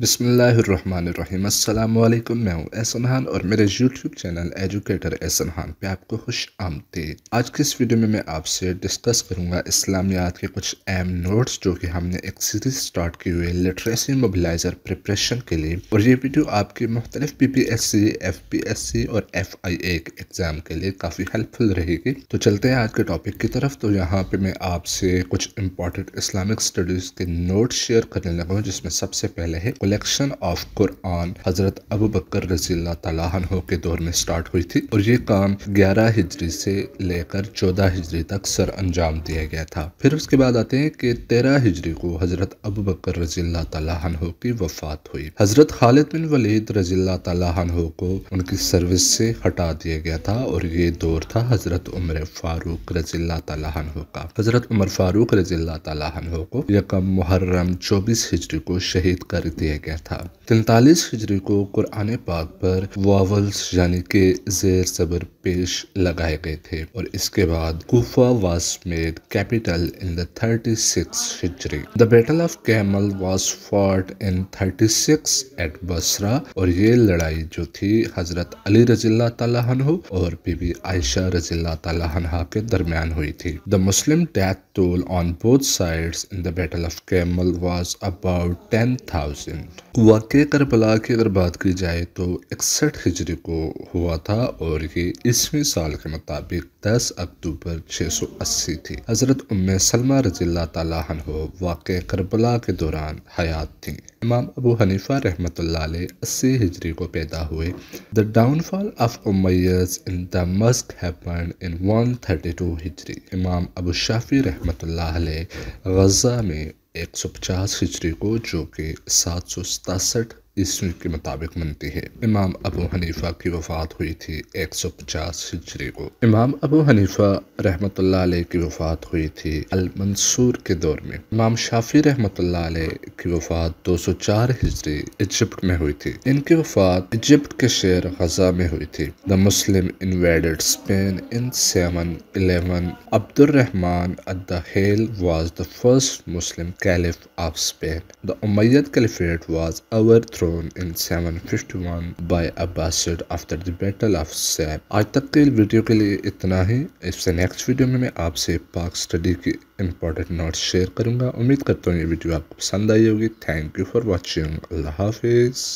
बिसमीम् अल्लाम मैं हूँ एहसन खान और मेरे YouTube channel educator Ehsan Khan पे आपको खुश आमदीद आज के इस वीडियो में मैं आपसे डिस्कस करूंगा इस्लामियात के कुछ अहम नोट्स जो कि हमने एक सीरीज स्टार्ट की हुई लिटरेसी मोबिलाइजर प्रिपरेशन के लिए और ये वीडियो आपके मुख्तलिफ P P S C F P S C और एफ आई ए एग्ज़ाम के लिए काफ़ी हेल्पफुल रहेगी तो चलते हैं आज के टॉपिक की तरफ तो यहाँ पर मैं आपसे कुछ इम्पॉर्टेंट इस्लामिक स्टडीज़ के नोट्स शेयर करने लगा हूँ जिसमें सबसे पहले है कलेक्शन ऑफ कुरान हजरत अबू बकर रजील्ला तला के दौर में स्टार्ट हुई थी और ये काम ग्यारह हिजरी से लेकर चौदह हिजरी तक सर अंजाम दिया गया था फिर उसके बाद आते हैं कि तेरह हिजरी को हजरत अबू बकर रजील तला की वफात हुई हजरत खालिद बिन वलीद रजील तला को उनकी सर्विस से हटा दिया गया था और ये दौर था हजरत उम्र फारूक रजील्ला तला का हजरत उम्र फारूक रजील्ला तला को यकम मुहर्रम चौबीस हिजरी को शहीद कर दिया किया गया था तैतालीस हिजरी को कुरान पाक पर वावल्स यानी के जेर सबर पेश लगाए गए थे और इसके बाद Kufa was made capital in the thirty six हिजरी the battle of camel was fought in thirty six at Basra और ये लड़ाई जो थी हजरत अली रजील्ला तहु और बीबी आयशा रजील्ला तहहा के दरमियान हुई थी the Muslim death toll on both sides in the battle of camel was about ten thousand point वाक़ करबला की अगर बात की जाए तो इकसठ हिजरी को हुआ था और ये इसवी साल के मुताबिक 10 अक्टूबर 680 थी हज़रत उम्म सलमा रजील तन वाक़ करबला के दौरान हयात थी इमाम अबू हनीफा रहमत अस्सी हिजरी को पैदा हुए the downfall of Umayyas in the मस्क हैपन इन टू हिजरी इमाम अबू शाफी रहमत गज़ा में एक सौ पचास हिजरी को जो कि सात सौ सतासठ इस के मुताबिक मनती है इमाम अबू हनीफा की वफ़ात हुई थी 150 हिजरी को इमाम अबू हनीफा रहमत की वफ़ात हुई थी मंसूर के दौर में इमाम शाफी रहमत की वफ़ात 204 हिजरी इजिप्ट में हुई थी इनकी वफ़ात इजिप्ट के शहर गजा में हुई थी the Muslim invaded Spain in seven eleven Abdulrahman Adel was the first Muslim caliph of Spain the Umayyad caliphate was overthrown throne in 751 by Abbasid after the Battle of Sab. आज तक के video के लिए इतना ही इससे next video में मैं आपसे पाक स्टडी की इंपॉर्टेंट नोट शेयर करूंगा उम्मीद करता हूँ ये वीडियो आपको पसंद आई होगी थैंक यू फॉर वॉचिंग अल्लाह हाफिज़